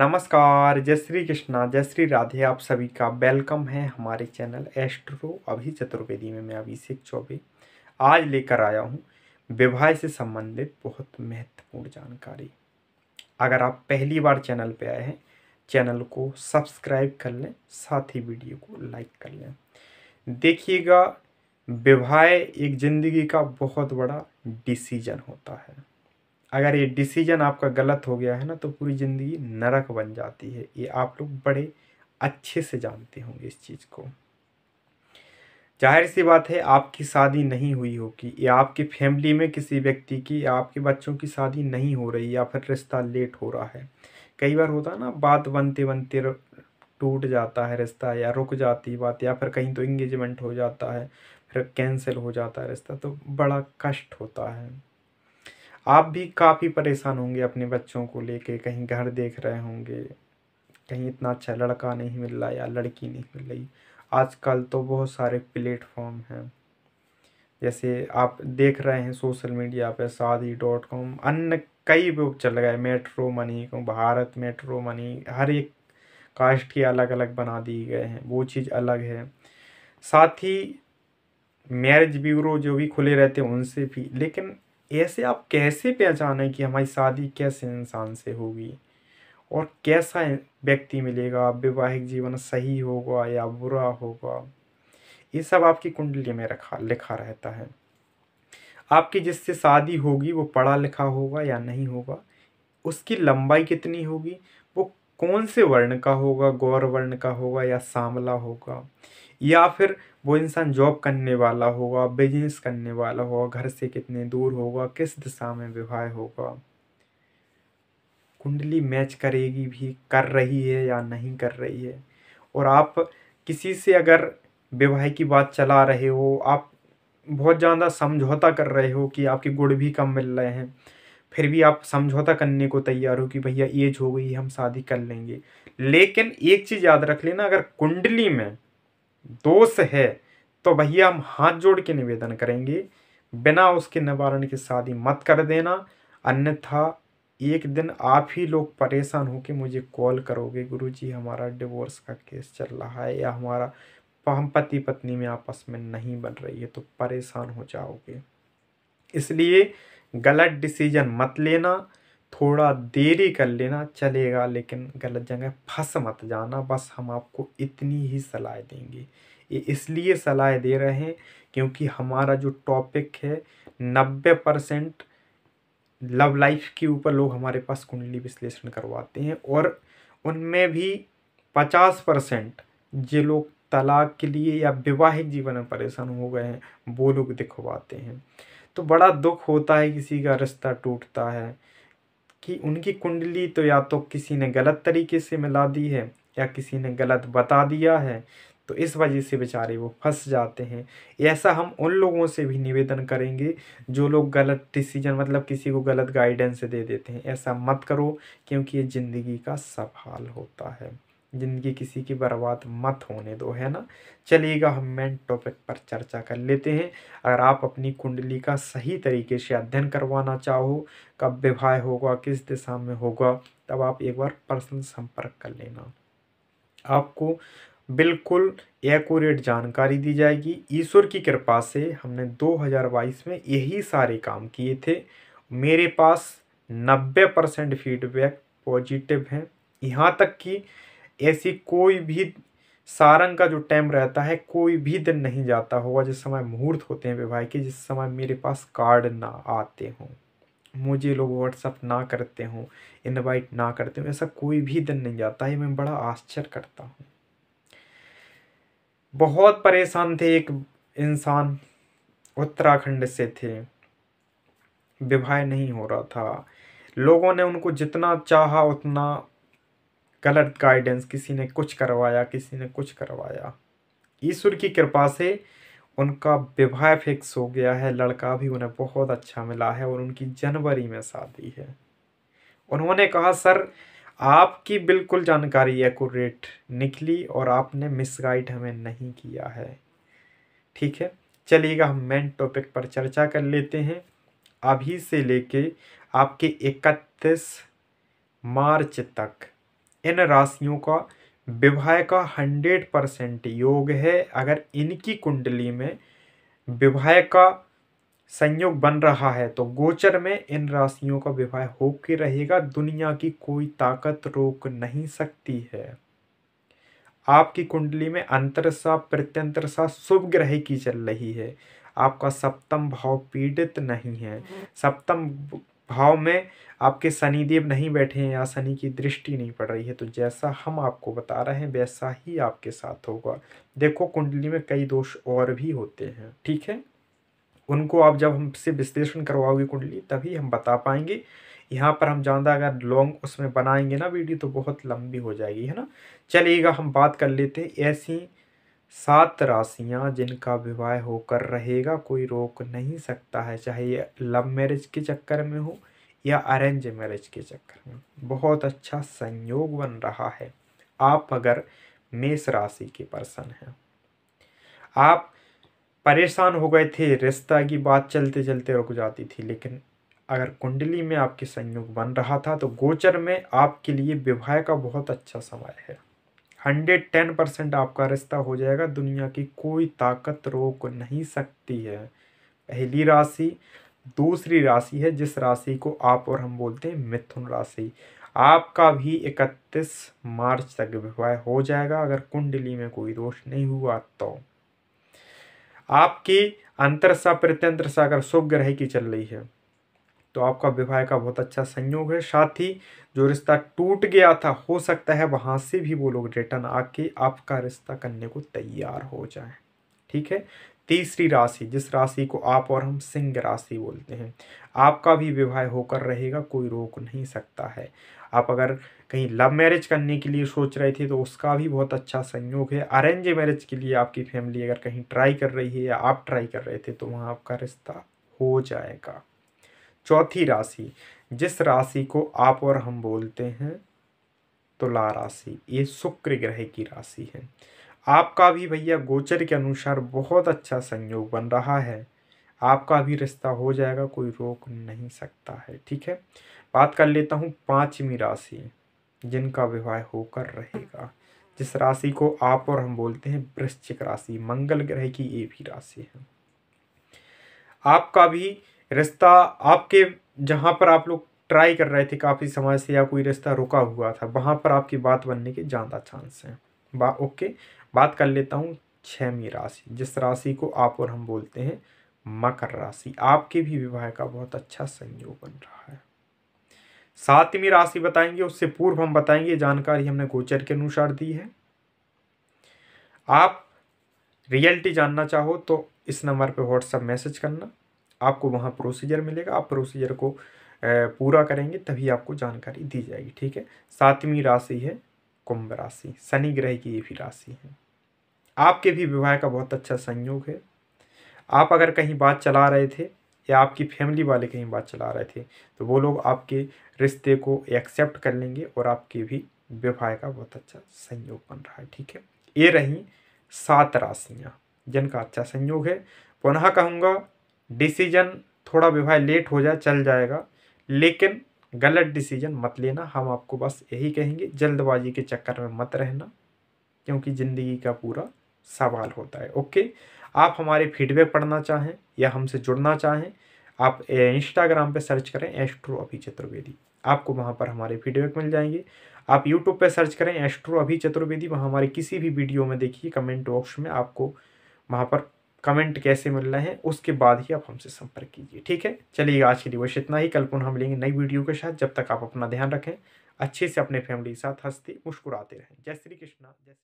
नमस्कार जय श्री कृष्णा जय श्री राधे आप सभी का वेलकम है हमारे चैनल एस्ट्रो अभी चतुर्वेदी में मैं अभिषेक चौबे आज लेकर आया हूँ विवाह से संबंधित बहुत महत्वपूर्ण जानकारी अगर आप पहली बार चैनल पे आए हैं चैनल को सब्सक्राइब कर लें साथ ही वीडियो को लाइक कर लें देखिएगा विवाह एक ज़िंदगी का बहुत बड़ा डिसीजन होता है अगर ये डिसीजन आपका गलत हो गया है ना तो पूरी ज़िंदगी नरक बन जाती है ये आप लोग बड़े अच्छे से जानते होंगे इस चीज़ को जाहिर सी बात है आपकी शादी नहीं हुई होगी या आपकी फैमिली में किसी व्यक्ति की या आपके बच्चों की शादी नहीं हो रही या फिर रिश्ता लेट हो रहा है कई बार होता है ना बात बनते बनते टूट जाता है रिश्ता या रुक जाती बात या फिर कहीं तो इंगेजमेंट हो जाता है फिर कैंसिल हो जाता है रिश्ता तो बड़ा कष्ट होता है आप भी काफ़ी परेशान होंगे अपने बच्चों को लेके कहीं घर देख रहे होंगे कहीं इतना अच्छा लड़का नहीं मिल रहा या लड़की नहीं मिल रही आजकल तो बहुत सारे प्लेटफॉर्म हैं जैसे आप देख रहे हैं सोशल मीडिया पर शादी डॉट कॉम अन्य कई वेब चल गए metro money Bharat metro money हर एक कास्ट के अलग अलग बना दिए गए हैं वो चीज़ अलग है साथ ही मैरिज ब्यूरो जो भी खुले रहते हैं उनसे भी लेकिन ऐसे आप कैसे पहचाने कि हमारी शादी कैसे इंसान से होगी और कैसा व्यक्ति मिलेगा वैवाहिक जीवन सही होगा या बुरा होगा ये सब आपकी कुंडली में रखा लिखा रहता है आपकी जिससे शादी होगी वो पढ़ा लिखा होगा या नहीं होगा उसकी लंबाई कितनी होगी वो कौन से वर्ण का होगा गौर वर्ण का होगा या सांवला होगा या फिर वो इंसान जॉब करने वाला होगा बिजनेस करने वाला होगा घर से कितने दूर होगा किस दिशा में विवाह होगा कुंडली मैच करेगी भी कर रही है या नहीं कर रही है और आप किसी से अगर विवाह की बात चला रहे हो आप बहुत ज़्यादा समझौता कर रहे हो कि आपके गुड़ भी कम मिल रहे हैं फिर भी आप समझौता करने को तैयार हो कि भैया एज हो गई हम शादी कर लेंगे लेकिन एक चीज़ याद रख लेना अगर कुंडली में दोष है तो भैया हम हाथ जोड़ के निवेदन करेंगे बिना उसके निवारण की शादी मत कर देना अन्यथा एक दिन आप ही लोग परेशान होकर मुझे कॉल करोगे गुरुजी हमारा डिवोर्स का केस चल रहा है या हमारा हम पति पत्नी में आपस में नहीं बन रही है तो परेशान हो जाओगे इसलिए गलत डिसीजन मत लेना थोड़ा देरी कर लेना चलेगा लेकिन गलत जगह फंस मत जाना बस हम आपको इतनी ही सलाह देंगे ये इसलिए सलाह दे रहे हैं क्योंकि हमारा जो टॉपिक है नब्बे परसेंट लव लाइफ के ऊपर लोग हमारे पास कुंडली विश्लेषण करवाते हैं और उनमें भी पचास परसेंट जो लोग तलाक के लिए या वैवाहिक जीवन में परेशान हो गए हैं वो लोग दिखवाते हैं तो बड़ा दुख होता है किसी का रिश्ता टूटता है कि उनकी कुंडली तो या तो किसी ने गलत तरीके से मिला दी है या किसी ने गलत बता दिया है तो इस वजह से बेचारे वो फंस जाते हैं ऐसा हम उन लोगों से भी निवेदन करेंगे जो लोग गलत डिसीजन मतलब किसी को गलत गाइडेंस दे देते हैं ऐसा मत करो क्योंकि ये ज़िंदगी का सवाल होता है ज़िंदगी किसी की बर्बाद मत होने दो है ना चलिएगा हम मेन टॉपिक पर चर्चा कर लेते हैं अगर आप अपनी कुंडली का सही तरीके से अध्ययन करवाना चाहो कब विवाह होगा किस दिशा में होगा तब आप एक बार पर्सनल संपर्क कर लेना आपको बिल्कुल एकूरेट जानकारी दी जाएगी ईश्वर की कृपा से हमने 2022 में यही सारे काम किए थे मेरे पास 90 परसेंट फीडबैक पॉजिटिव हैं यहाँ तक कि ऐसी कोई भी सारंग का जो टाइम रहता है कोई भी दिन नहीं जाता होगा जिस समय मुहूर्त होते हैं विवाह के जिस समय मेरे पास कार्ड ना आते हों मुझे लोग व्हाट्सअप ना करते हों इनवाइट ना करते हों ऐसा कोई भी दिन नहीं जाता है मैं बड़ा आश्चर्य करता हूँ बहुत परेशान थे एक इंसान उत्तराखंड से थे विवाह नहीं हो रहा था लोगों ने उनको जितना चाहा उतना गलत गाइडेंस किसी ने कुछ करवाया किसी ने कुछ करवाया ईश्वर की कृपा से उनका विवाह फिक्स हो गया है लड़का भी उन्हें बहुत अच्छा मिला है और उनकी जनवरी में शादी है उन्होंने कहा सर आपकी बिल्कुल जानकारी एकूरेट निकली और आपने मिसगाइड हमें नहीं किया है ठीक है चलिएगा हम मेन टॉपिक पर चर्चा कर लेते हैं अभी से लेके आपके इकतीस मार्च तक इन राशियों का विवाह का हंड्रेड परसेंट योग है अगर इनकी कुंडली में विवाह का संयोग बन रहा है तो गोचर में इन राशियों का विवाह होके रहेगा दुनिया की कोई ताकत रोक नहीं सकती है आपकी कुंडली में अंतरसा प्रत्यंतरसा शुभ ग्रह की चल रही है आपका सप्तम भाव पीड़ित नहीं है सप्तम भाव में आपके शनिदेव नहीं बैठे हैं या शनि की दृष्टि नहीं पड़ रही है तो जैसा हम आपको बता रहे हैं वैसा ही आपके साथ होगा देखो कुंडली में कई दोष और भी होते हैं ठीक है उनको आप जब हमसे विश्लेषण करवाओगे कुंडली तभी हम बता पाएंगे यहाँ पर हम ज़्यादा अगर लॉन्ग उसमें बनाएंगे ना वीडियो तो बहुत लंबी हो जाएगी है ना चलिएगा हम बात कर लेते हैं ऐसी सात राशियाँ जिनका विवाह होकर रहेगा कोई रोक नहीं सकता है चाहे ये लव मैरिज के चक्कर में हो या अरेंज मैरिज के चक्कर में बहुत अच्छा संयोग बन रहा है आप अगर मेष राशि के पर्सन हैं आप परेशान हो गए थे रिश्ता की बात चलते चलते रुक जाती थी लेकिन अगर कुंडली में आपके संयोग बन रहा था तो गोचर में आपके लिए विवाह का बहुत अच्छा समय है हंड्रेड टेन परसेंट आपका रिश्ता हो जाएगा दुनिया की कोई ताकत रोक नहीं सकती है पहली राशि दूसरी राशि है जिस राशि को आप और हम बोलते हैं मिथुन राशि आपका भी इकतीस मार्च तक विवाह हो जाएगा अगर कुंडली में कोई दोष नहीं हुआ तो आपकी अंतरसा प्रत्यंतरसा अगर शुभ ग्रह की चल रही है तो आपका विवाह का बहुत अच्छा संयोग है साथ ही जो रिश्ता टूट गया था हो सकता है वहाँ से भी वो लोग रिटर्न आके आपका रिश्ता करने को तैयार हो जाए ठीक है तीसरी राशि जिस राशि को आप और हम सिंह राशि बोलते हैं आपका भी विवाह होकर रहेगा कोई रोक नहीं सकता है आप अगर कहीं लव मैरिज करने के लिए सोच रहे थे तो उसका भी बहुत अच्छा संयोग है अरेंज मैरिज के लिए आपकी फैमिली अगर कहीं ट्राई कर रही है या आप ट्राई कर रहे थे तो वहाँ आपका रिश्ता हो जाएगा चौथी राशि जिस राशि को आप और हम बोलते हैं तुला राशि ये शुक्र ग्रह की राशि है आपका भी भैया गोचर के अनुसार बहुत अच्छा संयोग बन रहा है आपका भी रिश्ता हो जाएगा कोई रोक नहीं सकता है ठीक है बात कर लेता हूँ पाँचवीं राशि जिनका विवाह होकर रहेगा जिस राशि को आप और हम बोलते हैं वृश्चिक राशि मंगल ग्रह की ये भी राशि है आपका भी रास्ता आपके जहाँ पर आप लोग ट्राई कर रहे थे काफ़ी समय से या कोई रास्ता रुका हुआ था वहाँ पर आपकी बात बनने के ज़्यादा चांस हैं बा ओके बात कर लेता हूँ छवीं राशि जिस राशि को आप और हम बोलते हैं मकर राशि आपके भी विवाह का बहुत अच्छा संयोग बन रहा है सातवीं राशि बताएंगे उससे पूर्व हम बताएंगे जानकारी हमने गोचर के अनुसार दी है आप रियलिटी जानना चाहो तो इस नंबर पर व्हाट्सअप मैसेज करना आपको वहाँ प्रोसीजर मिलेगा आप प्रोसीजर को पूरा करेंगे तभी आपको जानकारी दी जाएगी ठीक है सातवीं राशि है कुंभ राशि शनि ग्रह की ये भी राशि है आपके भी विवाह का बहुत अच्छा संयोग है आप अगर कहीं बात चला रहे थे या आपकी फैमिली वाले कहीं बात चला रहे थे तो वो लोग आपके रिश्ते को एक्सेप्ट कर लेंगे और आपके भी विवाह का बहुत अच्छा संयोग बन रहा है ठीक है ये रही सात राशियाँ जिनका अच्छा संयोग है पुनः कहूँगा डिसीजन थोड़ा भी भाई लेट हो जाए चल जाएगा लेकिन गलत डिसीजन मत लेना हम आपको बस यही कहेंगे जल्दबाजी के चक्कर में मत रहना क्योंकि ज़िंदगी का पूरा सवाल होता है ओके आप हमारे फीडबैक पढ़ना चाहें या हमसे जुड़ना चाहें आप इंस्टाग्राम पे सर्च करें एस्ट्रो अभी चतुर्वेदी आपको वहाँ पर हमारे फीडबैक मिल जाएंगे आप यूट्यूब पे सर्च करें एस्ट्रो अभी चतुर्वेदी वहाँ हमारे किसी भी वीडियो में देखिए कमेंट बॉक्स में आपको वहाँ पर कमेंट कैसे मिल रहे हैं उसके बाद ही आप हमसे संपर्क कीजिए ठीक है चलिए आज के लिए बस इतना ही कल पुनः हम मिलेंगे नई वीडियो के साथ जब तक आप अपना ध्यान रखें अच्छे से अपने फैमिली के साथ हंसते मुस्कुराते रहें जय श्री कृष्णा जय